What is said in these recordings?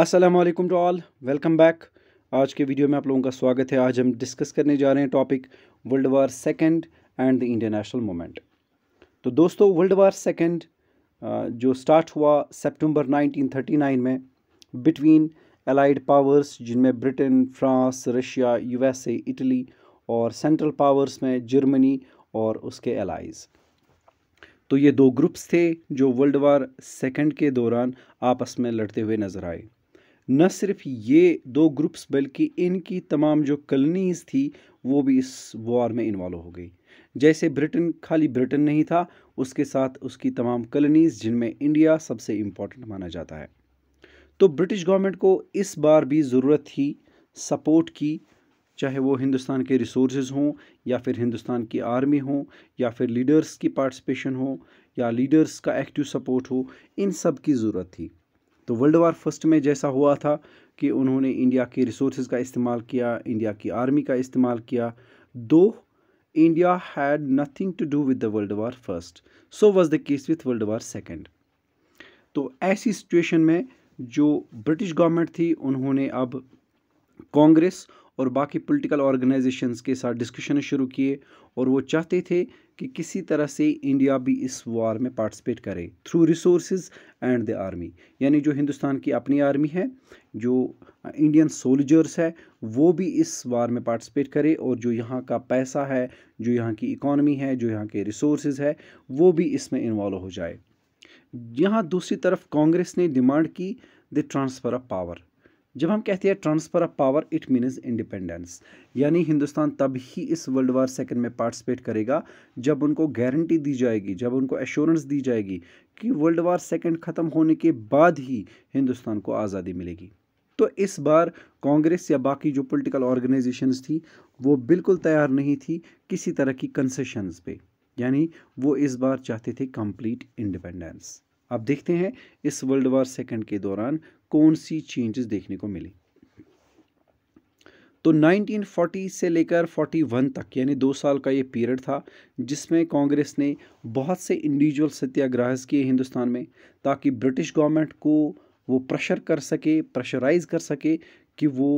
अस्सलाम वालेकुम to all welcome back आज के वीडियो में आप लोगों का स्वागत है आज हम डिस्कस करने जा रहे हैं topic world war second and the international moment तो दोस्तों वर्ल्ड वार सेकंड जो स्टार्ट हुआ सितंबर 1939 में बिटवीन एलाइड पावर्स जिनमें Britain France Russia USA Italy और सेंट्रल पावर्स में जर्मनी और उसके एलाइज़ तो ये दो ग्रुप्स थे जो वर्ल्ड वार सेकंड के दौरान आपस में लड़ते हुए नज़र आए न सिर्फ ये दो ग्रुप्स बल्कि इनकी तमाम जो कलनीज़ थी वो भी इस वॉर में इन्वॉल्व हो गई जैसे ब्रिटेन खाली ब्रिटेन नहीं था उसके साथ उसकी तमाम कलनीज़ जिनमें इंडिया सबसे इम्पोर्टेंट माना जाता है तो ब्रिटिश गवर्नमेंट को इस बार भी ज़रूरत थी सपोर्ट की चाहे वो हिंदुस्तान के रिसोर्स हों या फिर हिंदुस्तान की आर्मी हो या फिर लीडर्स की पार्टिसिपेशन हो या लीडर्स का एक्टिव सपोर्ट हो इन सब की ज़रूरत थी तो वर्ल्ड वार फर्स्ट में जैसा हुआ था कि उन्होंने इंडिया के रिसोर्स का इस्तेमाल किया इंडिया की आर्मी का इस्तेमाल किया दो India had nothing to do with the world war first so was the case with world war second तो ऐसी सिचुएशन में जो ब्रिटिश गवर्नमेंट थी उन्होंने अब कांग्रेस और बाकी पॉलिटिकल ऑर्गेनाइजेशंस के साथ डिस्कशन शुरू किए और वो चाहते थे कि किसी तरह से इंडिया भी इस वॉर में पार्टिसिपेट करे through resource and the army यानी जो हिंदुस्तान की अपनी आर्मी है जो इंडियन सोल्जर्स है वो भी इस वार में पार्टिसिपेट करे और जो यहाँ का पैसा है जो यहाँ की इकॉनमी है जो यहाँ के रिसोर्स है वो भी इसमें इन्वॉल्व हो जाए यहाँ दूसरी तरफ कांग्रेस ने डिमांड की द ट्रांसफ़र ऑफ पावर जब हम कहते हैं transfer of power it means independence यानी हिंदुस्तान तब ही इस वर्ल्ड वार सेकेंड में पार्टिसिपेट करेगा जब उनको गारंटी दी जाएगी जब उनको एश्योरेंस दी जाएगी कि वर्ल्ड वार सेकेंड ख़त्म होने के बाद ही हिंदुस्तान को आज़ादी मिलेगी तो इस बार कांग्रेस या बाकी जो पोलिटिकल ऑर्गेनाइजेशन थी वो बिल्कुल तैयार नहीं थी किसी तरह की कंसेशन पे यानी वो इस बार चाहते थे कंप्लीट इंडिपेंडेंस अब देखते हैं इस वर्ल्ड वार सेकेंड के दौरान कौन सी चेंजेस देखने को मिली तो 1940 से लेकर 41 तक यानी दो साल का ये पीरियड था जिसमें कांग्रेस ने बहुत से इंडिविजुअल सत्याग्रह किए हिंदुस्तान में ताकि ब्रिटिश गवर्नमेंट को वो प्रेशर कर सके प्रेशराइज कर सके कि वो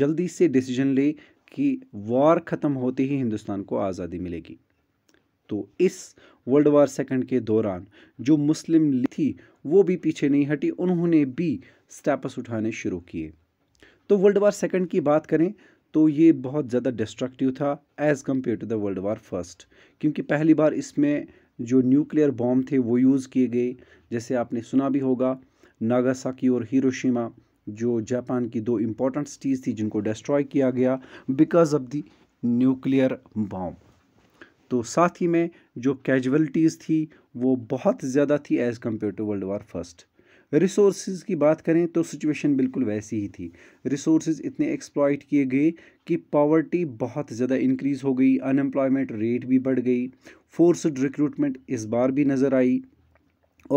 जल्दी से डिसीजन ले कि वॉर ख़त्म होते ही हिंदुस्तान को आज़ादी मिलेगी तो इस वर्ल्ड वार सेकंड के दौरान जो मुस्लिम थी वो भी पीछे नहीं हटी उन्होंने भी स्टेपस उठाने शुरू किए तो वर्ल्ड वार सेकंड की बात करें तो ये बहुत ज़्यादा डिस्ट्रक्टिव था as compare to the world war first क्योंकि पहली बार इसमें जो न्यूक्लियर बॉम्ब थे वो यूज़ किए गए जैसे आपने सुना भी होगा नागासाकी और हिरोशिमा जो जापान की दो इम्पोर्टेंट सिटीज़ थी जिनको डिस्ट्रॉय किया गया because of the nuclear bomb तो साथ ही में जो कैजुअलिटीज़ थी वो बहुत ज़्यादा थी as compare to world war first resource की बात करें तो सिचुएशन बिल्कुल वैसी ही थी रिसोर्स इतने एक्सप्लॉयट किए गए कि पावर्टी बहुत ज़्यादा इंक्रीज़ हो गई अनएम्प्लॉयमेंट रेट भी बढ़ गई फोर्सड रिक्रूटमेंट इस बार भी नज़र आई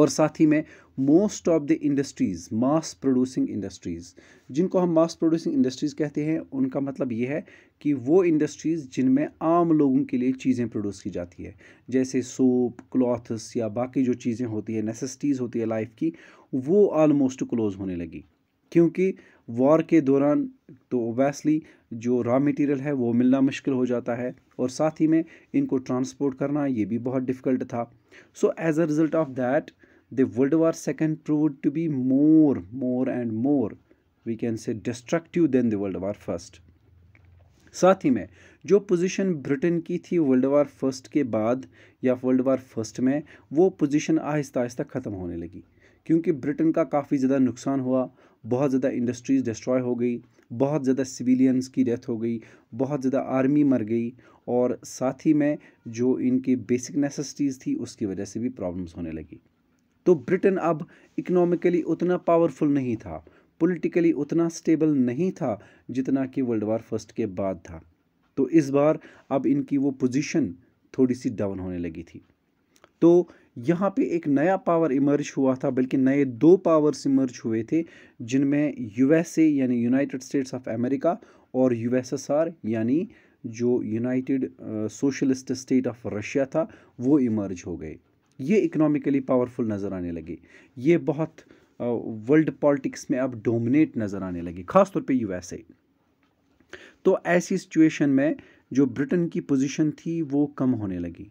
और साथ ही में most of the industries mass producing industries जिनको हम मास प्रोड्यूसिंग इंडस्ट्रीज़ कहते हैं उनका मतलब ये है कि वो इंडस्ट्रीज़ जिनमें आम लोगों के लिए चीज़ें प्रोड्यूस की जाती है जैसे सोप क्लॉथ्स या बाकी जो चीज़ें होती है नेसेसिटीज़ होती है लाइफ की वो आलमोस्ट क्लोज़ होने लगी क्योंकि वॉर के दौरान तो ओबियसली जो रॉ मटेरियल है वो मिलना मुश्किल हो जाता है और साथ ही में इनको ट्रांसपोर्ट करना ये भी बहुत डिफ़िकल्ट था so as a result of that the world war second proved to be more more and more we can say destructive than the world war first साथ ही में जो पोजीशन ब्रिटेन की थी वर्ल्ड वार फर्स्ट के बाद या world war first में वो पोजीशन आहिस्ता आहिस्ता ख़त्म होने लगी क्योंकि ब्रिटेन का काफ़ी ज़्यादा नुकसान हुआ बहुत ज़्यादा इंडस्ट्रीज़ डिस्ट्रॉय हो गई बहुत ज़्यादा सिविलियंस की डेथ हो गई बहुत ज़्यादा आर्मी मर गई और साथ ही में जो इनकी बेसिक नेसेसिटीज़ थी उसकी वजह से भी प्रॉब्लम्स होने लगी तो ब्रिटेन अब इकोनॉमिकली उतना पावरफुल नहीं था पॉलिटिकली उतना स्टेबल नहीं था जितना कि वर्ल्ड वार फर्स्ट के बाद था तो इस बार अब इनकी वो पोजीशन थोड़ी सी डाउन होने लगी थी तो यहाँ पे एक नया पावर इमर्ज हुआ था बल्कि नए दो पावर्स इमर्ज हुए थे जिनमें यूएसए यानी यूनाइटेड स्टेट्स ऑफ अमेरिका और यूएसएसआर यानी जो United Socialist State of Russia था वो इमर्ज हो गए ये इकोनॉमिकली पावरफुल नज़र आने लगे ये बहुत वर्ल्ड पॉलिटिक्स में अब डोमिनेट नज़र आने लगे ख़ासतौर पे यूएसए तो ऐसी सिचुएशन में जो ब्रिटेन की पोजीशन थी वो कम होने लगी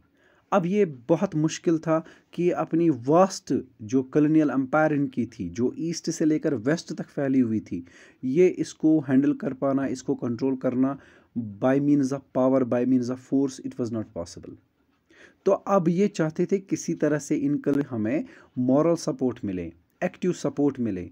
अब ये बहुत मुश्किल था कि अपनी वास्ट जो कलोनियल अम्पायर इनकी थी जो ईस्ट से लेकर वेस्ट तक फैली हुई थी ये इसको हैंडल कर पाना इसको कंट्रोल करना by means of power by means of force it was not possible तो अब ये चाहते थे किसी तरह से इनके लिए हमें मॉरल सपोर्ट मिले एक्टिव सपोर्ट मिले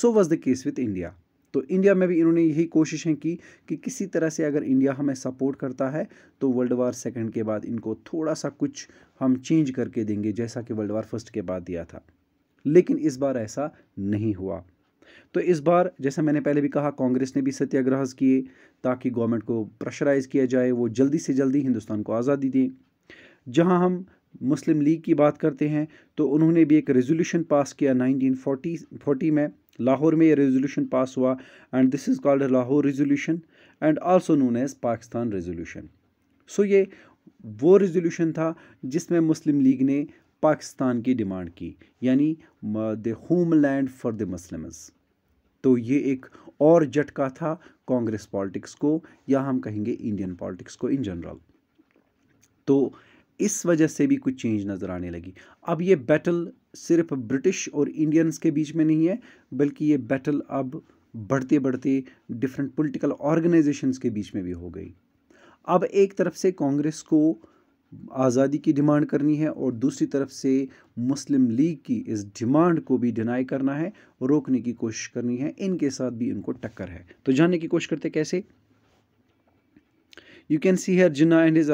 so was the case with India तो इंडिया में भी इन्होंने यही कोशिशें की कि किसी तरह से अगर इंडिया हमें सपोर्ट करता है तो वर्ल्ड वार सेकेंड के बाद इनको थोड़ा सा कुछ हम चेंज करके देंगे जैसा कि वर्ल्ड वार फर्स्ट के बाद दिया था लेकिन इस बार ऐसा नहीं हुआ तो इस बार जैसा मैंने पहले भी कहा कांग्रेस ने भी सत्याग्रह किए ताकि गवर्नमेंट को प्रेशराइज किया जाए वो जल्दी से जल्दी हिंदुस्तान को आज़ादी दें जहां हम मुस्लिम लीग की बात करते हैं तो उन्होंने भी एक रेजोल्यूशन पास किया 1940 फोटी में लाहौर में ये रेजोल्यूशन पास हुआ and this is called Lahore resolution and also known as Pakistan resolution so ये वो रेजोल्यूशन था जिसमें मुस्लिम लीग ने पाकिस्तान की डिमांड की यानी the homeland for the Muslims तो ये एक और झटका था कांग्रेस पॉलिटिक्स को या हम कहेंगे इंडियन पॉलिटिक्स को इन जनरल तो इस वजह से भी कुछ चेंज नज़र आने लगी अब ये बैटल सिर्फ ब्रिटिश और इंडियंस के बीच में नहीं है बल्कि ये बैटल अब बढ़ते बढ़ते डिफरेंट पॉलिटिकल ऑर्गेनाइजेशंस के बीच में भी हो गई अब एक तरफ से कांग्रेस को आज़ादी की डिमांड करनी है और दूसरी तरफ से मुस्लिम लीग की इस डिमांड को भी डिनाई करना है रोकने की कोशिश करनी है इनके साथ भी इनको टक्कर है तो जानने की कोशिश करते कैसे you can see here Jinnah and his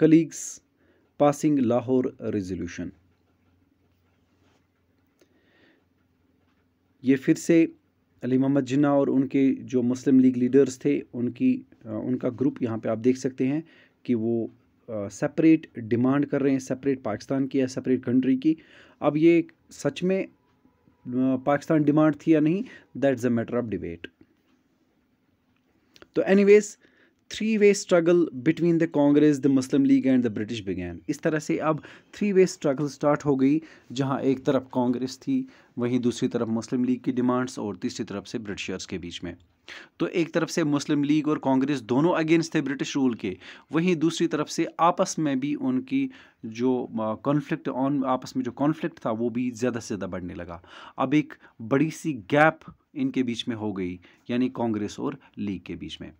colleagues passing Lahore resolution ये फिर से अली मोहम्मद जिन्ना और उनके जो मुस्लिम लीग लीडर्स थे उनकी उनका ग्रुप यहाँ पे आप देख सकते हैं कि वो सेपरेट डिमांड कर रहे हैं सेपरेट पाकिस्तान की या सेपरेट कंट्री की अब ये सच में पाकिस्तान डिमांड थी या नहीं that's a matter of debate तो anyways three way struggle between the Congress the Muslim league and the British began इस तरह से अब थ्री वे स्ट्रगल स्टार्ट हो गई जहां एक तरफ कांग्रेस थी वहीं दूसरी तरफ मुस्लिम लीग की डिमांड्स और तीसरी तरफ से ब्रिटिशर्स के बीच में तो एक तरफ से मुस्लिम लीग और कांग्रेस दोनों अगेंस्ट थे ब्रिटिश रूल के वहीं दूसरी तरफ से आपस में भी उनकी जो कॉन्फ्लिक्ट ऑन आपस में जो कॉन्फ्लिक्ट था वो भी ज़्यादा से ज़्यादा बढ़ने लगा अब एक बड़ी सी गैप इनके बीच में हो गई यानी कांग्रेस और लीग के बीच में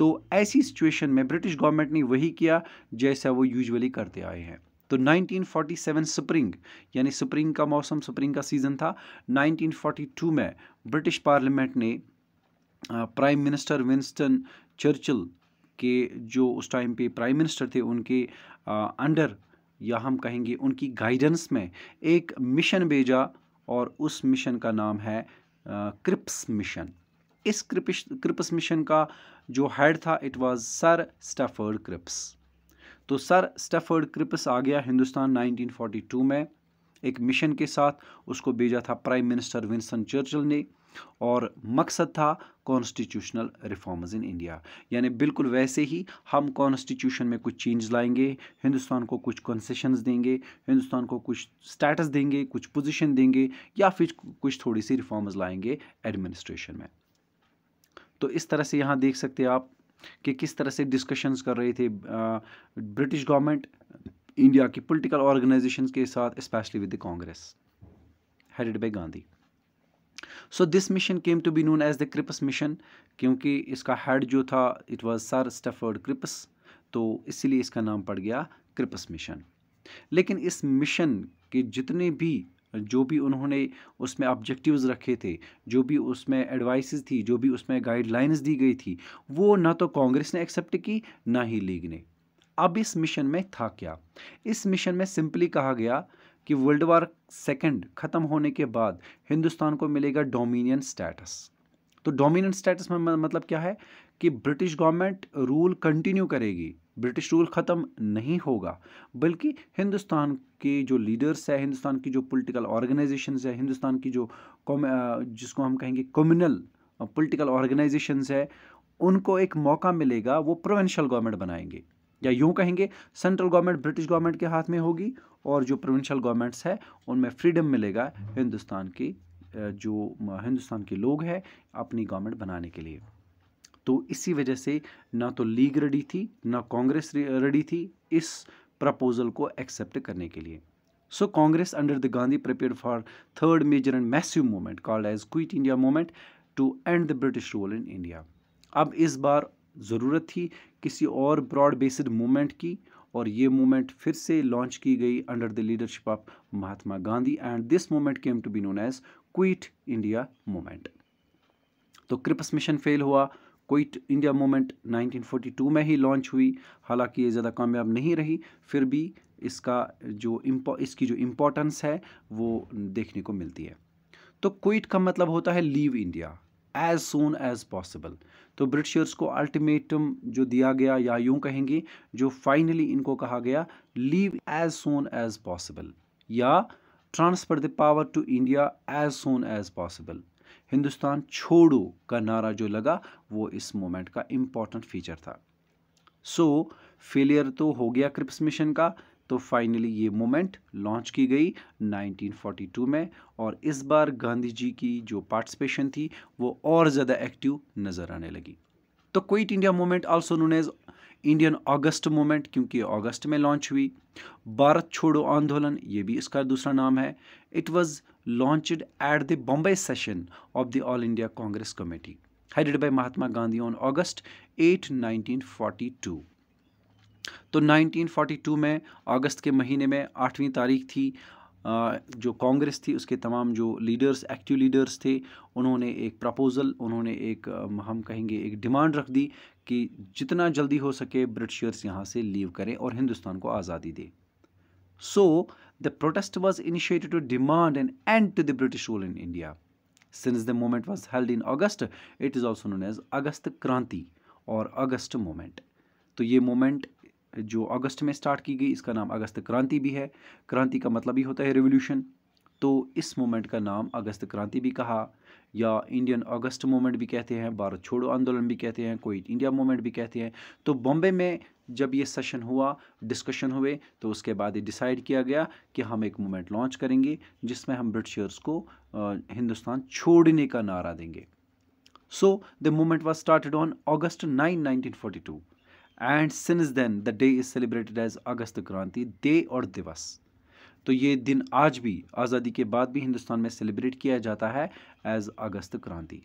तो ऐसी सिचुएशन में ब्रिटिश गवर्नमेंट ने वही किया जैसा वो यूजुअली करते आए हैं तो 1947 स्प्रिंग यानी स्प्रिंग का मौसम स्प्रिंग का सीज़न था 1942 में ब्रिटिश पार्लियामेंट ने प्राइम मिनिस्टर विंस्टन चर्चिल के जो उस टाइम पे प्राइम मिनिस्टर थे उनके अंडर या हम कहेंगे उनकी गाइडेंस में एक मिशन भेजा और उस मिशन का नाम है क्रिप्स मिशन इस क्रिपिश क्रिप्स मिशन का जो हेड था it was Sir Stafford Cripps तो सर स्टेफर्ड क्रिप्स आ गया हिंदुस्तान 1942 में एक मिशन के साथ उसको भेजा था प्राइम मिनिस्टर विंसन चर्चिल ने और मकसद था कॉन्स्टिट्यूशनल रिफॉर्म्स इन इंडिया यानी बिल्कुल वैसे ही हम कॉन्स्टिट्यूशन में कुछ चेंज लाएंगे हिंदुस्तान को कुछ कंसेशंस देंगे हिंदुस्तान को कुछ स्टेटस देंगे कुछ पोजीशन देंगे या फिर कुछ थोड़ी सी रिफॉर्म्स लाएंगे एडमिनिस्ट्रेशन में तो इस तरह से यहाँ देख सकते हैं आप कि किस तरह से डिस्कशंस कर रहे थे ब्रिटिश गवर्नमेंट इंडिया की पॉलिटिकल ऑर्गेनाइजेशन के साथ specially with the Congress headed by Gandhi so this mission came to be known as the Cripps mission क्योंकि इसका हेड जो था it was Sir Stafford Cripps तो इसीलिए इसका नाम पड़ गया क्रिपस मिशन लेकिन इस मिशन के जितने भी जो भी उन्होंने उसमें ऑब्जेक्टिव्स रखे थे जो भी उसमें एडवाइस थी जो भी उसमें गाइडलाइंस दी गई थी वो ना तो कांग्रेस ने एक्सेप्ट की ना ही लीग ने अब इस मिशन में था क्या इस मिशन में सिंपली कहा गया कि वर्ल्ड वार सेकेंड ख़त्म होने के बाद हिंदुस्तान को मिलेगा डोमिनियन स्टेटस तो डोमिनियन स्टेटस में मतलब क्या है कि ब्रिटिश गवर्नमेंट रूल कंटिन्यू करेगी ब्रिटिश रूल ख़त्म नहीं होगा बल्कि हिंदुस्तान के जो लीडर्स है हिंदुस्तान की जो पॉलिटिकल ऑर्गेनाइजेशंस है हिंदुस्तान की जो जिसको हम कहेंगे कम्युनल पॉलिटिकल ऑर्गेनाइजेशंस है उनको एक मौका मिलेगा वो प्रोविंशियल गवर्नमेंट बनाएंगे या यूँ कहेंगे सेंट्रल गवर्नमेंट ब्रिटिश गवर्नमेंट के हाथ में होगी और जो प्रोविंशियल गवर्नमेंट्स है उनमें फ्रीडम मिलेगा हिंदुस्तान की जो हिंदुस्तान के लोग हैं अपनी गवर्नमेंट बनाने के लिए तो इसी वजह से ना तो लीग रेडी थी ना कांग्रेस रेडी थी इस प्रपोजल को एक्सेप्ट करने के लिए so Congress under the Gandhi prepare for third major and massive moment called as quit India moment to end the British rule in India अब इस बार ज़रूरत थी किसी और ब्रॉड बेस्ड मूवमेंट की और ये मूवमेंट फिर से लॉन्च की गई under the leadership of Mahatma Gandhi and this movement came to be known as quit India movement तो क्रिप्स मिशन फेल हुआ क्विट इंडिया मूवमेंट 1942 में ही लॉन्च हुई हालांकि ये ज़्यादा कामयाब नहीं रही फिर भी इसका जो इसकी जो इम्पोर्टेंस है वो देखने को मिलती है तो क्विट का मतलब होता है leave India as soon as possible तो ब्रिटिशर्स को अल्टीमेटम जो दिया गया या यूं कहेंगे जो फाइनली इनको कहा गया leave as soon as possible या transfer the power to India as soon as possible Hindustan छोड़ो का नारा जो लगा वो इस मोमेंट का इम्पॉर्टेंट फीचर था सो फेलियर तो हो गया क्रिप्स मिशन का तो फाइनली ये मोमेंट लॉन्च की गई 1942 में और इस बार गांधी जी की जो पार्टिसिपेशन थी वो और ज़्यादा एक्टिव नज़र आने लगी तो quit India moment also known as Indian August moment क्योंकि अगस्त में लॉन्च हुई भारत छोड़ो आंदोलन ये भी इसका दूसरा नाम है it was launched at the Bombay session of the All India Congress Committee, headed by Mahatma Gandhi on August 8, 1942. तो 1942 में अगस्त के महीने में आठवीं तारीख थी जो कांग्रेस थी उसके तमाम जो लीडर्स एक्टिव लीडर्स थे उन्होंने एक प्रपोज़ल उन्होंने एक हम कहेंगे एक डिमांड रख दी कि जितना जल्दी हो सके ब्रिटिशर्स यहाँ से लीव करें और हिंदुस्तान को आज़ादी दें So, the protest was initiated to demand an end to the British rule in India. Since the movement was held in August, it is also known as August Kranti or August Movement. तो ये movement जो अगस्त में start की गई इसका नाम अगस्त क्रांति भी है क्रांति का मतलब ही होता है रेवोल्यूशन तो इस मोमेंट का नाम अगस्त क्रांति भी कहा या इंडियन अगस्त मूवमेंट भी कहते हैं भारत छोड़ो आंदोलन भी कहते हैं कोई इंडिया मूवमेंट भी कहते हैं तो बॉम्बे में जब ये सेशन हुआ डिस्कशन हुए तो उसके बाद ये डिसाइड किया गया कि हम एक मूवमेंट लॉन्च करेंगे जिसमें हम ब्रिटिशर्स को हिंदुस्तान छोड़ने का नारा देंगे so the movement was started on August nine nineteen and since then the day is celebrated as August Kranti day और दिवस तो ये दिन आज भी आज़ादी के बाद भी हिंदुस्तान में सेलिब्रेट किया जाता है एज अगस्त क्रांति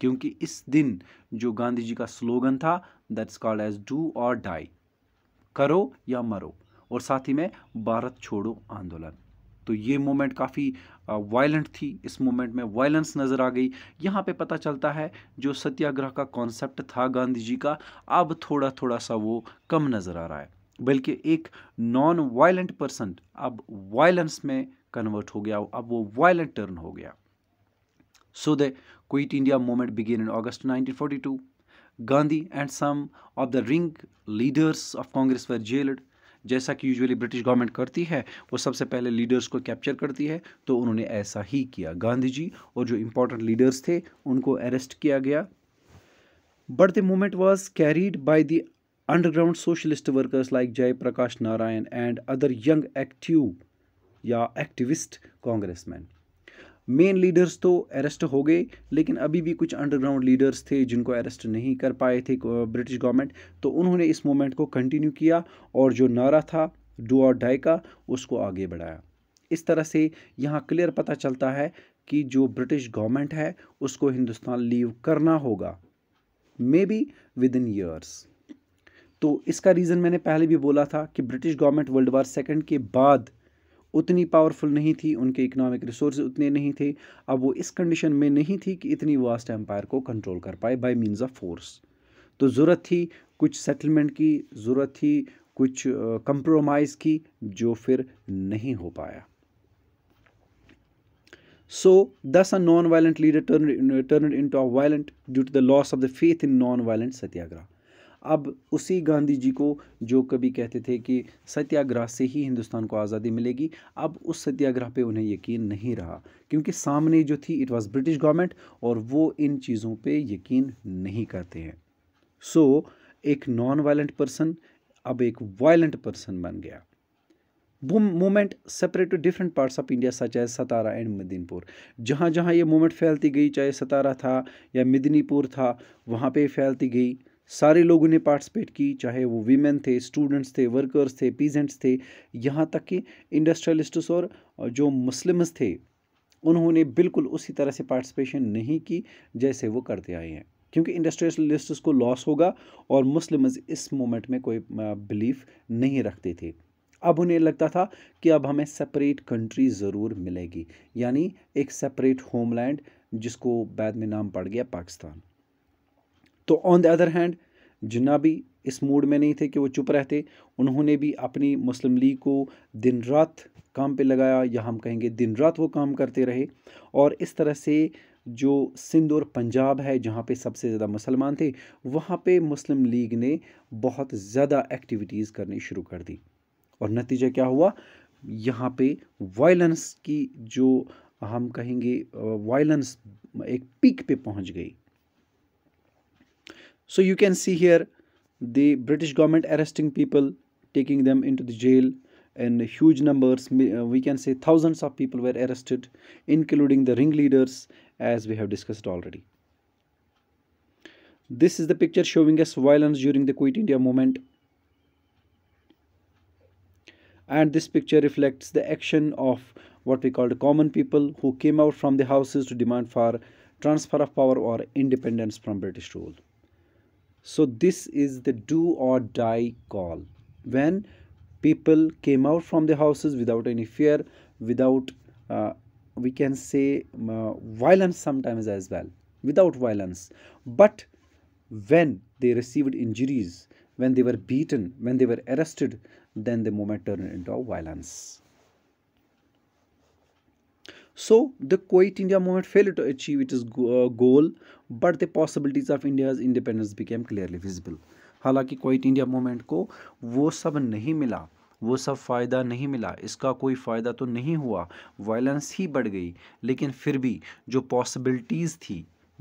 क्योंकि इस दिन जो गांधी जी का स्लोगन था that's called as do or die करो या मरो और साथ ही में भारत छोड़ो आंदोलन तो ये मोमेंट काफ़ी वायलेंट थी इस मोमेंट में वायलेंस नज़र आ गई यहाँ पे पता चलता है जो सत्याग्रह का कॉन्सेप्ट था गांधी जी का अब थोड़ा थोड़ा सा वो कम नज़र आ रहा है बल्कि एक नॉन वायलेंट पर्सन अब वायलेंस में कन्वर्ट हो गया अब वो वायलेंट टर्न हो गया so the quit India moment began in August 1942 Gandhi and some of the ring leaders of Congress were jailed जैसा कि यूजुअली ब्रिटिश गवर्नमेंट करती है वो सबसे पहले लीडर्स को कैप्चर करती है तो उन्होंने ऐसा ही किया गांधी जी और जो इम्पोर्टेंट लीडर्स थे उनको अरेस्ट किया गया but the moment was carried by the underground socialist workers like Jayaprakash Narayan and other young active या एक्टिविस्ट कांग्रेसमैन मेन लीडर्स तो अरेस्ट हो गए लेकिन अभी भी कुछ अंडरग्राउंड लीडर्स थे जिनको अरेस्ट नहीं कर पाए थे ब्रिटिश गवर्नमेंट तो उन्होंने इस मोमेंट को कंटिन्यू किया और जो नारा था डू और डाई का उसको आगे बढ़ाया इस तरह से यहाँ क्लियर पता चलता है कि जो ब्रिटिश गवर्नमेंट है उसको हिंदुस्तान लीव करना होगा maybe within years तो इसका रीज़न मैंने पहले भी बोला था कि British government world war second के बाद उतनी पावरफुल नहीं थी उनके इकोनॉमिक रिसोर्स उतने नहीं थे अब वो इस कंडीशन में नहीं थी कि इतनी वास्ट एम्पायर को कंट्रोल कर pi by means of force तो ज़रूरत थी कुछ सेटलमेंट की ज़रूरत थी कुछ कंप्रोमाइज़ की जो फिर नहीं हो पाया so this a non violent leader turn turned into a violent due to the loss of the faith in non violent satyagraha अब उसी गांधी जी को जो कभी कहते थे कि सत्याग्रह से ही हिंदुस्तान को आज़ादी मिलेगी अब उस सत्याग्रह पे उन्हें यकीन नहीं रहा क्योंकि सामने जो थी इट वाज़ ब्रिटिश गवर्नमेंट और वो इन चीज़ों पे यकीन नहीं करते हैं सो so, एक नॉन वायलेंट पर्सन अब एक वायलेंट पर्सन बन गया वो movement separate to different parts of India such है सतारा एंड मिदनीपुर जहाँ जहाँ ये मोमेंट फैलती गई चाहे सतारा था या मिदनीपुर था वहाँ पे फैलती गई सारे लोगों ने पार्टिसिपेट की चाहे वो वीमेन थे स्टूडेंट्स थे वर्कर्स थे पीजेंट्स थे यहाँ तक कि इंडस्ट्रियलिस्ट्स और जो मुस्लिम्स थे उन्होंने बिल्कुल उसी तरह से पार्टिसिपेशन नहीं की जैसे वो करते आए हैं क्योंकि इंडस्ट्रियलिस्ट्स को लॉस होगा और मुस्लिम्स इस मोमेंट में कोई बिलीफ नहीं रखते थे अब उन्हें लगता था कि अब हमें सेपरेट कंट्री ज़रूर मिलेगी यानी एक सेपरेट होमलैंड जिसको बाद में नाम पड़ गया पाकिस्तान तो on the other hand Jinnah भी इस मूड में नहीं थे कि वो चुप रहते उन्होंने भी अपनी मुस्लिम लीग को दिन रात काम पे लगाया या हम कहेंगे दिन रात वो काम करते रहे और इस तरह से जो सिंध और पंजाब है जहाँ पे सबसे ज़्यादा मुसलमान थे वहाँ पे मुस्लिम लीग ने बहुत ज़्यादा एक्टिविटीज़ करनी शुरू कर दी और नतीजा क्या हुआ यहाँ पे वायलेंस की जो हम कहेंगे वायलेंस एक पीक पे पहुँच गई So you can see here the British government arresting people, taking them into the jail and huge numbers, uh, we can say thousands of people were arrested, including the ringleaders as we have discussed already. This is the picture showing us violence during the Quit India movement. And this picture reflects the action of what we call the common people who came out from the houses to demand for transfer of power or independence from British rule so this is the do or die call when people came out from the houses without any fear without uh, we can say uh, violence sometimes as well without violence but when they received injuries when they were beaten when they were arrested then the moment turned into violence So the Kuwait India movement failed to achieve its goal, but the possibilities of India's independence became clearly visible. halanki quit india movement ko wo sab nahi mila वो सब फ़ायदा नहीं मिला इसका कोई फ़ायदा तो नहीं हुआ वायलेंस ही बढ़ गई लेकिन फिर भी जो पॉसिबिलिटीज़ थी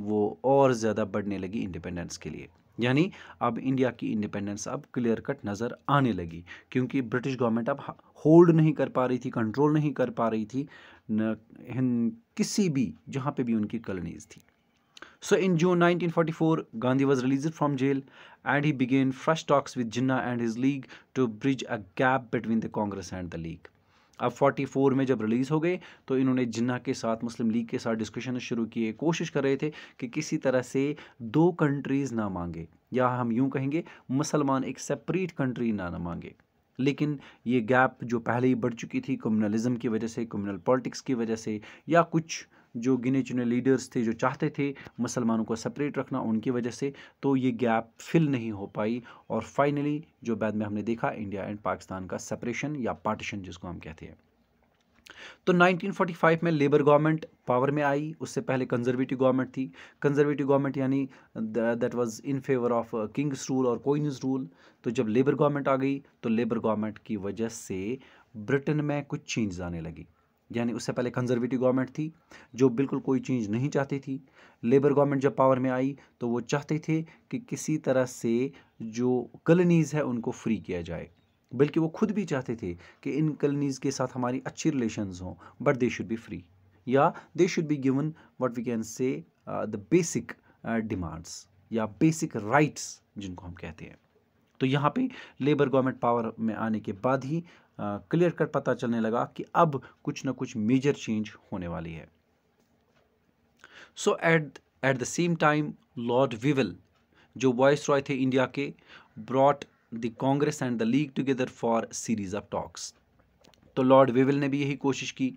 वो और ज़्यादा बढ़ने लगी इंडिपेंडेंस के लिए यानी अब इंडिया की इंडिपेंडेंस अब क्लियर कट नज़र आने लगी क्योंकि ब्रिटिश गवर्नमेंट अब होल्ड नहीं कर पा रही थी कंट्रोल नहीं कर पा रही थी न किसी भी जहाँ पे भी उनकी कॉलोनीज़ थी so in June 1944 forty four Gandhi was release from jail and he began fresh talks with Jinnah and his League to bridge a gap between the Congress and the League अब 44 में जब रिलीज़ हो गए तो इन्होंने जिन्ना के साथ मुस्लिम लीग के साथ डिस्कशन शुरू किए कोशिश कर रहे थे कि किसी तरह से दो कंट्रीज़ ना मांगे या हम यूं कहेंगे मुसलमान एक सेपरेट कंट्री ना ना मांगे लेकिन ये गैप जो पहले ही बढ़ चुकी थी कम्युनलिज्म की वजह से कम्युनल पॉलिटिक्स की वजह से या कुछ जो गिने चुने लीडर्स थे जो चाहते थे मुसलमानों को सेपरेट रखना उनकी वजह से तो ये गैप फिल नहीं हो पाई और फाइनली जो बाद में हमने देखा इंडिया एंड पाकिस्तान का सेपरेशन या पार्टीशन जिसको हम कहते हैं तो 1945 में लेबर गवर्नमेंट पावर में आई उससे पहले कंजर्वेटिव गवर्नमेंट थी कंजर्वेटिव गवर्नमेंट यानी that was in favour of king's rule और कोइनज़ रूल तो जब लेबर गवर्नमेंट आ गई तो लेबर गवर्नमेंट की वजह से ब्रिटेन में कुछ चेंज आने लगी यानी उससे पहले कंजर्वेटिव गवर्नमेंट थी जो बिल्कुल कोई चेंज नहीं चाहती थी लेबर गवर्नमेंट जब पावर में आई तो वो चाहते थे कि किसी तरह से जो कलनीज़ है उनको फ्री किया जाए बल्कि वो खुद भी चाहते थे कि इन कलनीज़ के साथ हमारी अच्छी रिलेशन हों but they should be free या they should be given what we can say the basic demands या बेसिक राइट्स जिनको हम कहते हैं तो यहाँ पे लेबर गवर्नमेंट पावर में आने के बाद ही uh, क्लियर कट पता चलने लगा कि अब कुछ ना कुछ मेजर चेंज होने वाली है so at at the same time Lord Wavell जो वॉइस रॉय थे इंडिया के brought the Congress and the League together for series of talks तो लॉर्ड वेवेल ने भी यही कोशिश की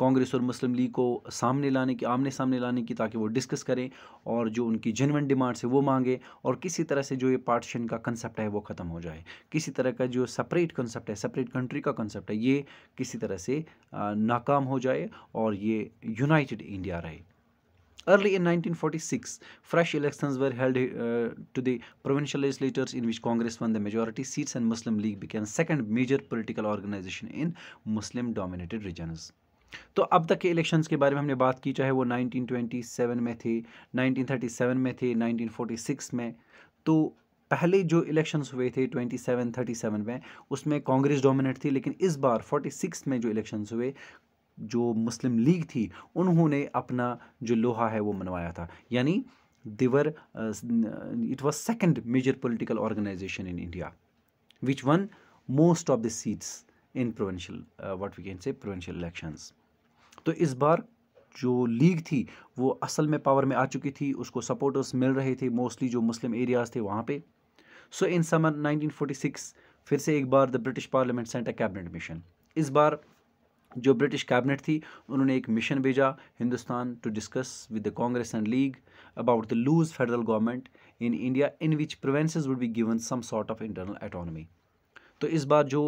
कांग्रेस और मुस्लिम लीग को सामने लाने की आमने सामने लाने की ताकि वो डिस्कस करें और जो उनकी जेनवन डिमांड्स है वो मांगे और किसी तरह से जो ये पार्टीशन का कंसेप्ट है वो ख़त्म हो जाए किसी तरह का जो सेपरेट कंसेप्ट है सेपरेट कंट्री का कंसेप्ट है ये किसी तरह से नाकाम हो जाए और ये यूनाइटेड इंडिया रहे Early in 1946, fresh elections were held uh, to the provincial legislatures in which Congress won the majority seats and Muslim League became second major political organization in Muslim-dominated regions. तो अब तक के elections के बारे में हमने बात की चाहे वो 1927 में थे 1937 में थे 1946 में तो पहले जो इलेक्शंस हुए थे 27, 37 में उसमें कांग्रेस डोमिनेट थी लेकिन इस बार 46 में जो इलेक्शंस हुए जो मुस्लिम लीग थी उन्होंने अपना जो लोहा है वो मनवाया था यानी there it was second major political organisation in India which won most of the seats in provincial what we can say provincial elections तो इस बार जो लीग थी वो असल में पावर में आ चुकी थी उसको सपोर्टर्स मिल रहे थे मोस्टली जो मुस्लिम एरियाज़ थे वहाँ पे सो इन समर 1946 फिर से एक बार the British parliament sent a cabinet mission इस बार जो ब्रिटिश कैबिनेट थी उन्होंने एक मिशन भेजा Hindustan to discuss with the Congress and League about the loose federal government in India in which provinces would be given some sort of internal autonomy तो इस बार जो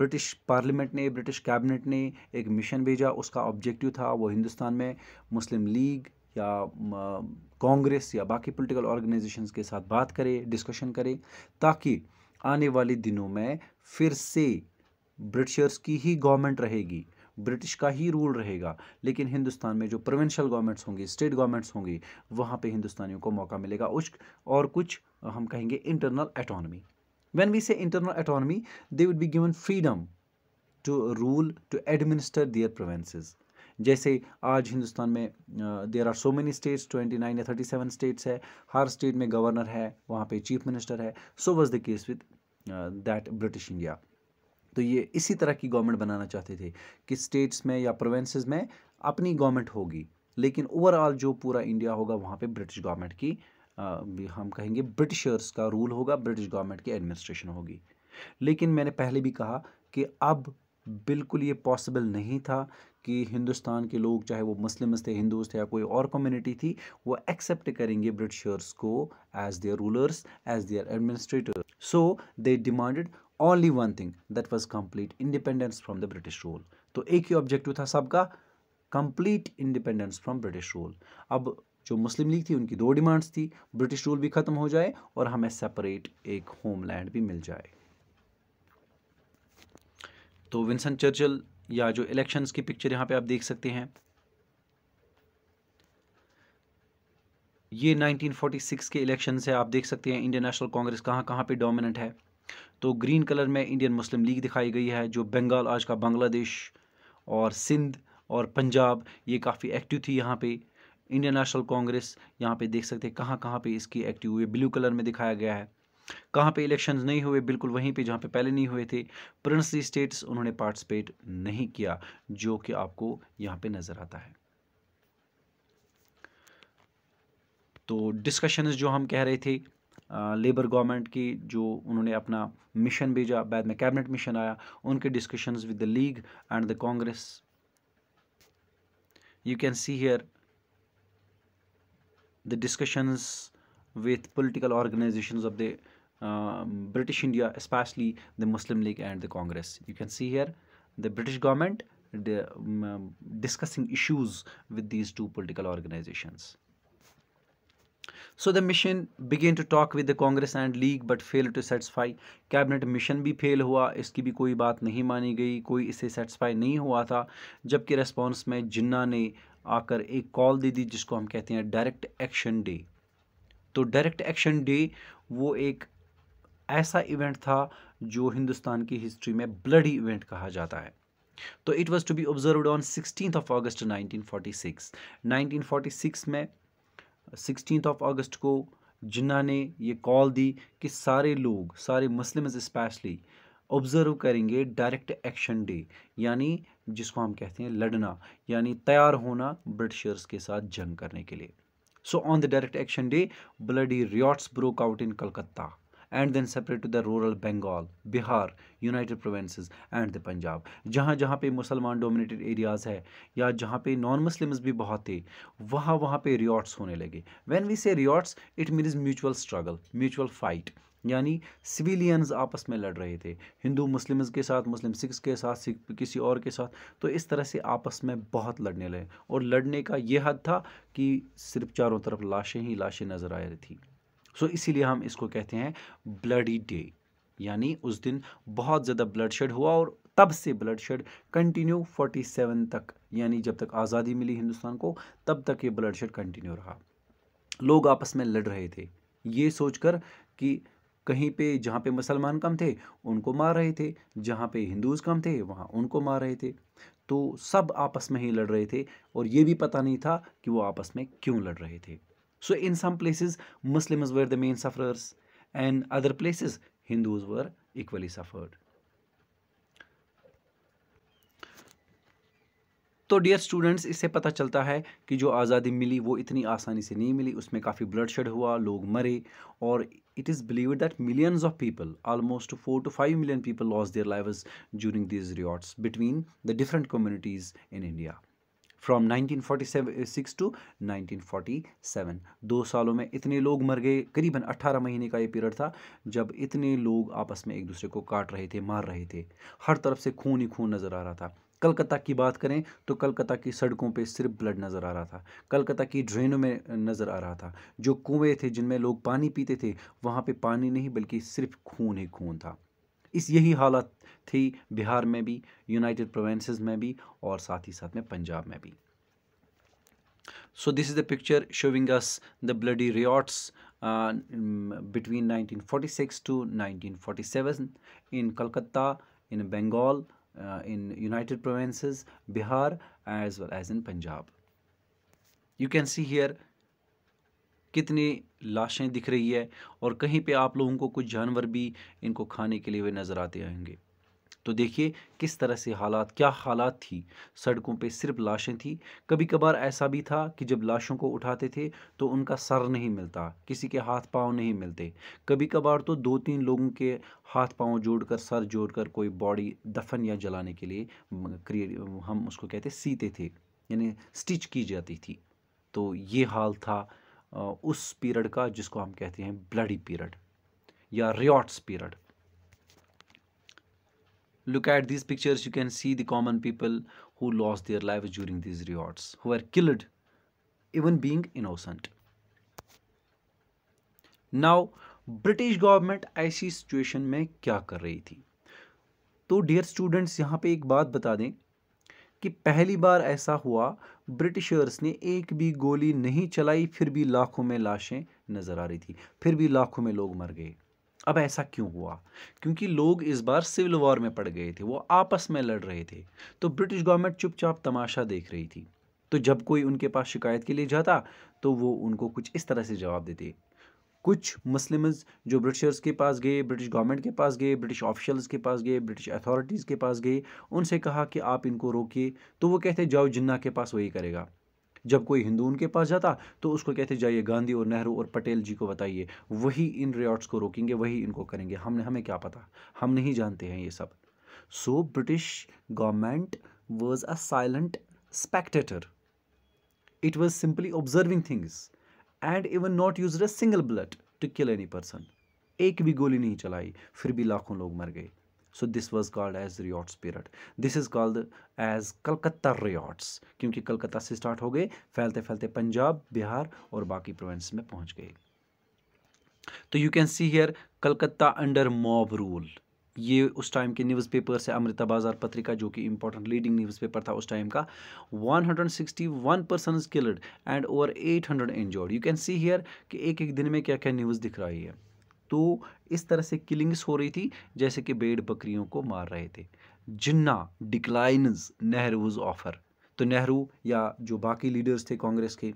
ब्रिटिश पार्लियामेंट ने ब्रिटिश कैबिनेट ने एक मिशन भेजा उसका ऑब्जेक्टिव था वो हिंदुस्तान में मुस्लिम लीग या कांग्रेस या बाकी पॉलिटिकल ऑर्गेनाइजेशंस के साथ बात करे डिस्कशन करे ताकि आने वाले दिनों में फिर से ब्रिटिशर्स की ही गवर्नमेंट रहेगी ब्रिटिश का ही रूल रहेगा लेकिन हिंदुस्तान में जो प्रोविंशियल गवर्नमेंट्स होंगी स्टेट गवर्नमेंट्स होंगी वहाँ पे हिंदुस्तानियों को मौका मिलेगा उस और कुछ हम कहेंगे internal autonomy when we say internal autonomy they would be given freedom to rule to administer their provinces जैसे आज हिंदुस्तान में there are so many states twenty nine या थर्टी सेवन स्टेट्स है हर स्टेट में गवर्नर है वहाँ पे चीफ मिनिस्टर है so was the case with that British India तो ये इसी तरह की गवर्नमेंट बनाना चाहते थे कि स्टेट्स में या प्रोवेंसेज में अपनी गवर्नमेंट होगी लेकिन ओवरऑल जो पूरा इंडिया होगा वहाँ पे ब्रिटिश गवर्नमेंट की आ, हम कहेंगे ब्रिटिशर्स का रूल होगा ब्रिटिश गवर्नमेंट की एडमिनिस्ट्रेशन होगी लेकिन मैंने पहले भी कहा कि अब बिल्कुल ये पॉसिबल नहीं था कि हिंदुस्तान के लोग चाहे वो मुस्लिम्स थे हिंदूज थे या कोई और कम्युनिटी थी वो एक्सेप्ट करेंगे ब्रिटिशर्स को as their rulers as their administrator so they demanded only one thing that was complete independence from the British rule तो एक ही ऑब्जेक्टिव था सबका complete independence from British rule अब जो मुस्लिम लीग थी उनकी दो डिमांड्स थी ब्रिटिश रूल भी ख़त्म हो जाए और हमें सेपरेट एक होमलैंड भी मिल जाए तो विंसन चर्चिल या जो इलेक्शंस की पिक्चर यहां पे आप देख सकते हैं ये 1946 के इलेक्शन है आप देख सकते हैं इंडियन नेशनल कांग्रेस कहां कहां पे डोमिनेंट है तो ग्रीन कलर में इंडियन मुस्लिम लीग दिखाई गई है जो बंगाल आज का बांग्लादेश और सिंध और पंजाब ये काफ़ी एक्टिव थी यहाँ पे इंडियन नेशनल कांग्रेस यहाँ पे देख सकते हैं कहाँ कहाँ पे इसकी एक्टिव हुई ब्लू कलर में दिखाया गया है कहाँ पे इलेक्शंस नहीं हुए बिल्कुल वहीं पे जहाँ पे पहले नहीं हुए थे प्रिंसली स्टेट्स उन्होंने पार्टिसिपेट नहीं किया जो कि आपको यहाँ पे नज़र आता है तो डिस्कशंस जो हम कह रहे थे लेबर गवर्नमेंट की जो उन्होंने अपना मिशन भेजा बाद में कैबिनेट मिशन आया उनके discussions with the League and the Congress you can see here the discussions with political organisation British India specially the Muslim league and the Congress you can see here the British government discussing issues with these two political organisations so the mission began to talk with the Congress and League but fail to satisfy cabinet mission भी फेल हुआ इसकी भी कोई बात नहीं मानी गई कोई इसे सेटिसफाई नहीं हुआ था जबकि रेस्पॉन्स में जिन्ना ने आकर एक कॉल दे दी जिसको हम कहते हैं डायरेक्ट एक्शन डे तो डायरेक्ट एक्शन डे वो एक ऐसा इवेंट था जो हिंदुस्तान की हिस्ट्री में ब्लडी इवेंट कहा जाता है तो it was to be observed on sixteen of August 1946 1946 में सिक्सटीन ऑफ अगस्त को ने ये कॉल दी कि सारे लोग सारे मुस्लिम स्पेशली ऑब्ज़र्व करेंगे डायरेक्ट एक्शन डे यानी जिसको हम कहते हैं लड़ना यानी तैयार होना ब्रिटिशर्स के साथ जंग करने के लिए so on the Direct Action Day bloody riots broke out in Calcutta and then separate to the rural Bengal Bihar United Provinces and the Punjab जहाँ जहाँ पे मुसलमान डोमिनेटेड एरियाज़ है या जहाँ पे नॉन मुस्लिम्स भी बहुत थे वहाँ वहाँ पे रियॉट्स होने लगे when we say riots it means mutual struggle mutual fight यानी सिविलियंस आपस में लड़ रहे थे हिंदू मुस्लिम्स के साथ मुस्लिम सिख्स के साथ सिख किसी और के साथ तो इस तरह से आपस में बहुत लड़ने लगे और लड़ने का ये हद था कि सिर्फ चारों तरफ लाशें ही लाशें नज़र आ रही थी सो इसीलिए हम इसको कहते हैं ब्लडी डे यानी उस दिन बहुत ज़्यादा ब्लड शेड हुआ और तब से ब्लड शेड कंटिन्यू 47 तक यानी जब तक आज़ादी मिली हिंदुस्तान को तब तक ये ब्लड शेड कंटिन्यू रहा लोग आपस में लड़ रहे थे ये सोचकर कि कहीं पे जहाँ पे मुसलमान कम थे उनको मार रहे थे जहाँ पे हिंदूज कम थे वहाँ उनको मार रहे थे तो सब आपस में ही लड़ रहे थे और ये भी पता नहीं था कि वो आपस में क्यों लड़ रहे थे So in some places, Muslims were the main sufferers and other places, Hindus were equally suffered. तो डियर स्टूडेंट्स इससे पता चलता है कि जो आज़ादी मिली वो इतनी आसानी से नहीं मिली उसमें काफ़ी ब्लड शेड हुआ लोग मरे और it is believe that millions of people almost four to five million people loss their lives during this riots between the different communities in India from six to seven दो सालों में इतने लोग मर गए करीबन 18 महीने का ये पीरियड था जब इतने लोग आपस में एक दूसरे को काट रहे थे मार रहे थे हर तरफ से खून ही खून नज़र आ रहा था कलकत्ता की बात करें तो कलकत्ता की सड़कों पे सिर्फ ब्लड नज़र आ रहा था कलकत्ता की ड्रेनों में नज़र आ रहा था जो कुएँ थे जिनमें लोग पानी पीते थे वहाँ पे पानी नहीं बल्कि सिर्फ खून ही खून था इस यही हालत थी बिहार में भी यूनाइटेड प्रोवेंसेस में भी और साथ ही साथ में पंजाब में भी so this is the picture showing us the bloody riots between 1946 to 1947 in Calcutta in Bengal in United Provinces Bihar as well as in Punjab you can see here कितनी लाशें दिख रही है और कहीं पे आप लोगों को कुछ जानवर भी इनको खाने के लिए हुए नज़र आते आएंगे तो देखिए किस तरह से हालात क्या हालात थी सड़कों पे सिर्फ लाशें थी कभी कभार ऐसा भी था कि जब लाशों को उठाते थे तो उनका सर नहीं मिलता किसी के हाथ पांव नहीं मिलते कभी कभार तो दो तीन लोगों के हाथ पांव जोड़कर सर जोड़कर कोई बॉडी दफन या जलाने के लिए हम उसको कहते सीते थे यानी स्टिच की जाती थी तो ये हाल था उस पीरियड का जिसको हम कहते हैं ब्लडी पीरियड या riots period look at this pictures you can see the common people who loss their life during this riots who are killed even being innocent now British government ऐसी situation में क्या कर रही थी तो dear students यहां पे एक बात बता दें कि पहली बार ऐसा हुआ ब्रिटिशर्स ने एक भी गोली नहीं चलाई फिर भी लाखों में लाशें नज़र आ रही थी फिर भी लाखों में लोग मर गए अब ऐसा क्यों हुआ क्योंकि लोग इस बार सिविल वॉर में पड़ गए थे वो आपस में लड़ रहे थे तो ब्रिटिश गवर्नमेंट चुपचाप तमाशा देख रही थी तो जब कोई उनके पास शिकायत के लिए जाता तो वो उनको कुछ इस तरह से जवाब देते कुछ मुस्लिम्स जो ब्रिटिशर्स के पास गए ब्रिटिश गवर्नमेंट के पास गए ब्रिटिश ऑफिशल्स के पास गए ब्रिटिश अथॉरिटीज़ के पास गए उनसे कहा कि आप इनको रोकिए तो वो कहते जाओ जिन्ना के पास वही करेगा जब कोई हिंदू उनके पास जाता तो उसको कहते जाइए गांधी और नेहरू और पटेल जी को बताइए वही इन रियॉर्ट्स को रोकेंगे वही इनको करेंगे हमने हमें क्या पता हम नहीं जानते हैं ये सब so British government was a silent spectator it was simply observing things and even not use a single bullet to kill any person एक भी गोली नहीं चलाई फिर भी लाखों लोग मर गए so this was called as riot spirit this is called as Calcutta riots क्योंकि कलकत्ता से स्टार्ट हो गए फैलते फैलते पंजाब बिहार और बाकी प्रोविंस में पहुंच गए तो you can see here Calcutta under mob rule ये उस टाइम के न्यूज़पेपर से अमृता बाजार पत्रिका जो कि इंपॉर्टेंट लीडिंग न्यूज़पेपर था उस टाइम का 161 person killed and over 800 hundred you can see here कि एक एक दिन में क्या क्या न्यूज़ दिख रही है तो इस तरह से किलिंग्स हो रही थी जैसे कि बेड़ बकरियों को मार रहे थे जिन्ना डिक्लाइनज नेहरूज ऑफर तो नेहरू या जो बाकी लीडर्स थे कांग्रेस के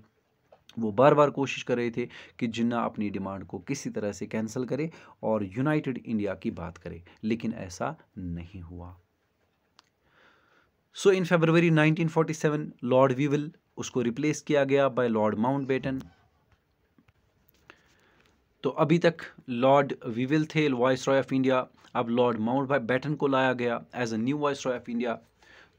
वो बार बार कोशिश कर रहे थे कि जिन्ना अपनी डिमांड को किसी तरह से कैंसिल करे और यूनाइटेड इंडिया की बात करे लेकिन ऐसा नहीं हुआ so in February 1947 Lord Wavell उसको रिप्लेस किया गया बाय लॉर्ड माउंटबेटन तो अभी तक लॉर्ड वीविल थे वॉइस रॉय ऑफ इंडिया अब लॉर्ड माउंट बैटन को लाया गया as a new viceroy of India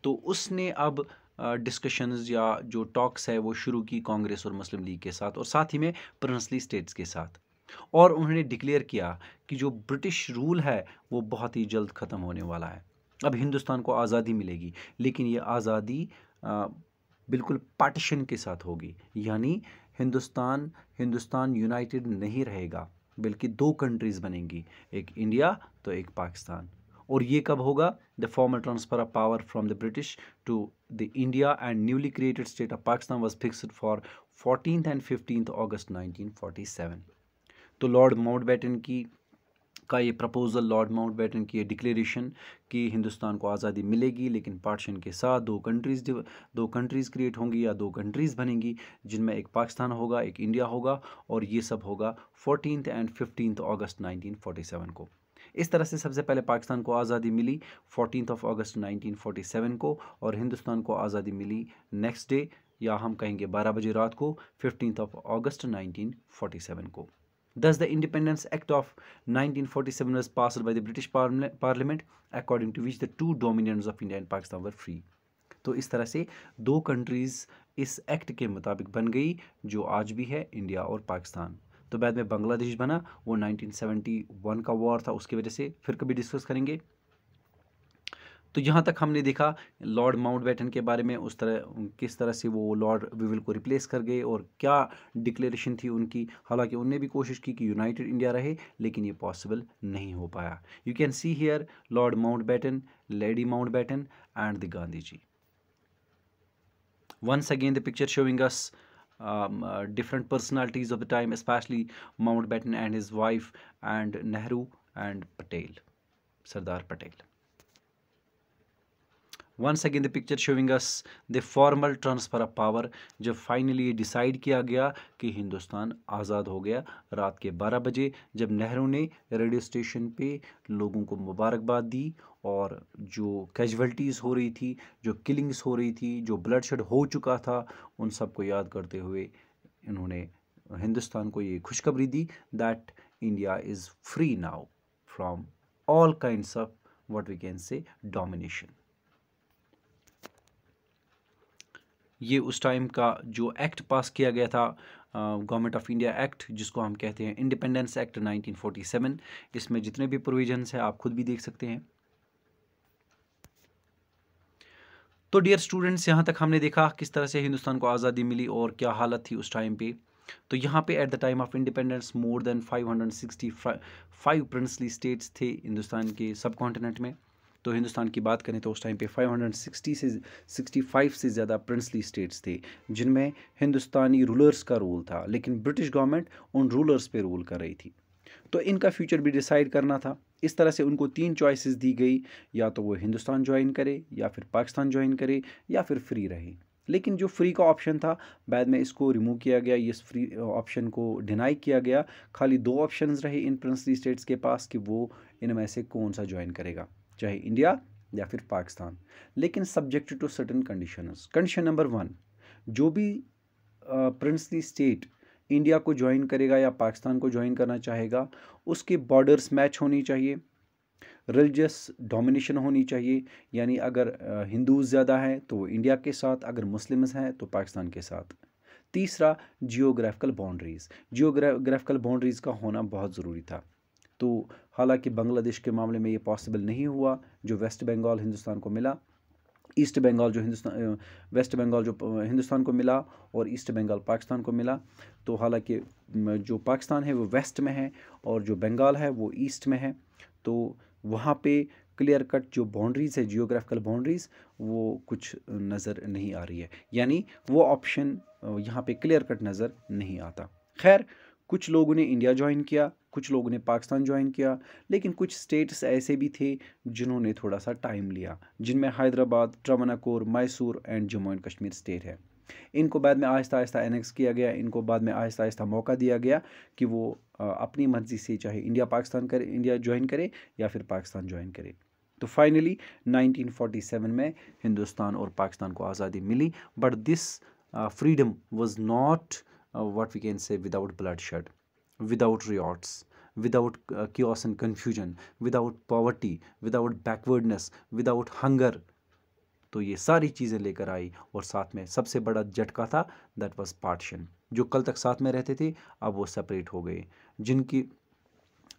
तो उसने अब डिस्कशंस या जो टॉक्स है वो शुरू की कांग्रेस और मुस्लिम लीग के साथ और साथ ही में प्रिंसली स्टेट्स के साथ और उन्होंने डिक्लेयर किया कि जो ब्रिटिश रूल है वो बहुत ही जल्द ख़त्म होने वाला है अब हिंदुस्तान को आज़ादी मिलेगी लेकिन ये आज़ादी बिल्कुल पार्टीशन के साथ होगी यानी हिंदुस्तान हिंदुस्तान यूनाइटेड नहीं रहेगा बल्कि दो कंट्रीज़ बनेंगी एक इंडिया तो एक पाकिस्तान और ये कब होगा the formal transfer of power from the British to the India and newly created state of Pakistan was fixed for fourteen and fifteen August nineteen तो लॉर्ड माउंट की का ये प्रपोज़ल लॉर्ड बैटन की ये डिक्लेरेशन कि हिंदुस्तान को आज़ादी मिलेगी लेकिन पार्टीशन के साथ दो कंट्रीज़ दो कंट्रीज़ क्रिएट होंगी या दो कंट्रीज़ बनेंगी जिनमें एक पाकिस्तान होगा एक इंडिया होगा और ये सब होगा फोर्टीन एंड फिफ्टीन अगस्त 1947 को इस तरह से सबसे पहले पाकिस्तान को आज़ादी मिली फोर्टीन ऑफ अगस्त 1947 को और हिंदुस्तान को आज़ादी मिली नेक्स्ट डे या हम कहेंगे 12 बजे रात को फिफ्टीन ऑफ अगस्त 1947 को दस the independence act of 1947 was pass by the British parliament according to which the two dominions of India and Pakistan were free तो इस तरह से दो कंट्रीज़ इस एक्ट के मुताबिक बन गई जो आज भी है इंडिया और पाकिस्तान तो बाद में बांग्लादेश बना वो 1971 का वॉर था उसकी वजह से फिर कभी डिस्कस करेंगे तो यहाँ तक हमने देखा लॉर्ड माउंटबेटन के बारे में उस तरह किस तरह से वो लॉर्ड विविल को रिप्लेस कर गए और क्या डिक्लेरेशन थी उनकी हालांकि उनने भी कोशिश की कि यूनाइटेड इंडिया रहे लेकिन ये पॉसिबल नहीं हो पाया you can see here Lord Mountbatten Lady Mountbatten and the Gandhi ji once again the picture showing us um, uh, different personalities of the time, especially Mountbatten and his wife, and Nehru and Patel, Sardar Patel. Once again the picture showing us the formal transfer of power जब finally ये decide किया गया कि हिंदुस्तान आज़ाद हो गया रात के 12 बजे जब नेहरू ने रेडियो स्टेशन पे लोगों को मुबारकबाद दी और जो कैजुअल्टीज़ हो रही थी जो किलिंग्स हो रही थी जो ब्लड शेड हो चुका था उन सबको याद करते हुए इन्होंने हिंदुस्तान को ये खुशखबरी दी that India is free now from all kind of what we can say domination ये उस टाइम का जो एक्ट पास किया गया था गवर्नमेंट ऑफ इंडिया एक्ट जिसको हम कहते हैं इंडिपेंडेंस एक्ट 1947 इसमें जितने भी प्रोविजंस हैं आप खुद भी देख सकते हैं तो डियर स्टूडेंट्स यहाँ तक हमने देखा किस तरह से हिंदुस्तान को आज़ादी मिली और क्या हालत थी उस टाइम पे तो यहाँ पे at the time of independence more than 565 princely states थे हिंदुस्तान के सब कॉन्टिनेंट में तो हिंदुस्तान की बात करें तो उस टाइम पे 560 से 65 से ज़्यादा प्रिंसली स्टेट्स थे जिनमें हिंदुस्तानी रूलर्स का रूल था लेकिन ब्रिटिश गवर्नमेंट उन रूलर्स पे रूल कर रही थी तो इनका फ्यूचर भी डिसाइड करना था इस तरह से उनको तीन चॉइसेस दी गई या तो वो हिंदुस्तान ज्वाइन करे या फिर पाकिस्तान ज्वाइन करे या फिर फ्री रहे लेकिन जो फ्री का ऑप्शन था बाद में इसको रिमूव किया गया इस फ्री ऑप्शन को डिनाई किया गया खाली दो ऑप्शंस रहे इन प्रिंसली स्टेट्स के पास कि वो इनमें से कौन सा ज्वाइन करेगा चाहे इंडिया या फिर पाकिस्तान लेकिन subject to certain conditions condition number one जो भी प्रिंसली स्टेट इंडिया को ज्वाइन करेगा या पाकिस्तान को ज्वाइन करना चाहेगा उसके बॉर्डर्स मैच होनी चाहिए रिलीजियस डोमिनेशन होनी चाहिए यानी अगर हिंदू ज़्यादा हैं तो इंडिया के साथ अगर मुस्लिम्स हैं तो पाकिस्तान के साथ तीसरा जियोग्राफिकल बाउंड्रीज़ जियोग्राफिकल बाउंड्रीज़ का होना बहुत ज़रूरी था तो हालांकि बांग्लादेश के मामले में ये पॉसिबल नहीं हुआ जो वेस्ट बंगाल हिंदुस्तान को मिला ईस्ट बंगाल जो हिंदुस्तान वेस्ट बंगाल जो हिंदुस्तान को मिला और ईस्ट बंगाल पाकिस्तान को मिला तो हालांकि जो पाकिस्तान है वो वेस्ट में है और जो बंगाल है वो ईस्ट में है तो वहाँ पे क्लियर कट जो बाउंड्रीज़ है जियोग्राफिकल बाउंड्रीज़ वो कुछ नज़र नहीं आ रही है यानी वो ऑप्शन यहाँ पे क्लियर कट नज़र नहीं आता खैर कुछ लोगों ने इंडिया ज्वाइन किया कुछ लोगों ने पाकिस्तान ज्वाइन किया लेकिन कुछ स्टेट्स ऐसे भी थे जिन्होंने थोड़ा सा टाइम लिया जिनमें Hyderabad Travancore Mysore and Jammu and Kashmir state है इनको बाद में आहिस्ता आहिस्ता एनेक्स किया गया इनको बाद में आहिस्ता आहिस्ता मौका दिया गया कि वो अपनी मर्ज़ी से चाहे इंडिया पाकिस्तान करे इंडिया ज्वाइन करे या फिर पाकिस्तान ज्वाइन करे तो फाइनली 1947 में हिंदुस्तान और पाकिस्तान को आज़ादी मिली but this freedom was not what we can say without bloodshed without riots without uh, chaos and confusion without poverty without backwardness without hunger तो ये सारी चीज़ें लेकर आई और साथ में सबसे बड़ा झटका था दैट वॉज पार्टीशन जो कल तक साथ में रहते थे अब वो सेपरेट हो गए जिनकी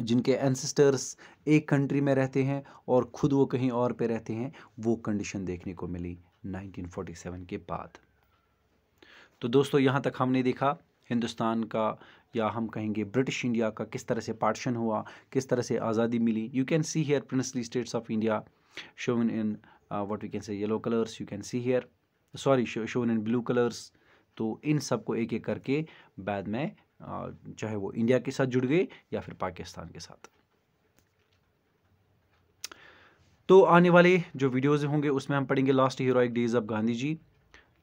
जिनके एंसेस्टर्स एक कंट्री में रहते हैं और ख़ुद वो कहीं और पे रहते हैं वो कंडीशन देखने को मिली 1947 के बाद तो दोस्तों यहाँ तक हमने देखा हिंदुस्तान का या हम कहेंगे ब्रिटिश इंडिया का किस तरह से पार्टीशन हुआ किस तरह से आज़ादी मिली you can see here princely states of India shown in what you can say yellow colours you can see here sorry shown in blue colours तो इन सब को एक एक करके बाद में चाहे uh, वो इंडिया के साथ जुड़ गए या फिर पाकिस्तान के साथ तो आने वाले जो वीडियोज़ होंगे उसमें हम पढ़ेंगे last heroic days of Gandhi ji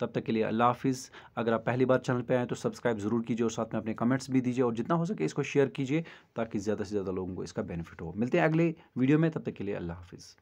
तब तक के लिए अल्लाह हाफिज़ अगर आप पहली बार चैनल पर आएँ तो सब्सक्राइब ज़रूर कीजिए और साथ में अपने कमेंट्स भी दीजिए और जितना हो सके इसको शेयर कीजिए ताकि ज़्यादा से ज़्यादा लोगों को इसका बेनिफिट हो मिलते हैं अगले वीडियो में तब तक के लिए अल्लाह हाफिज़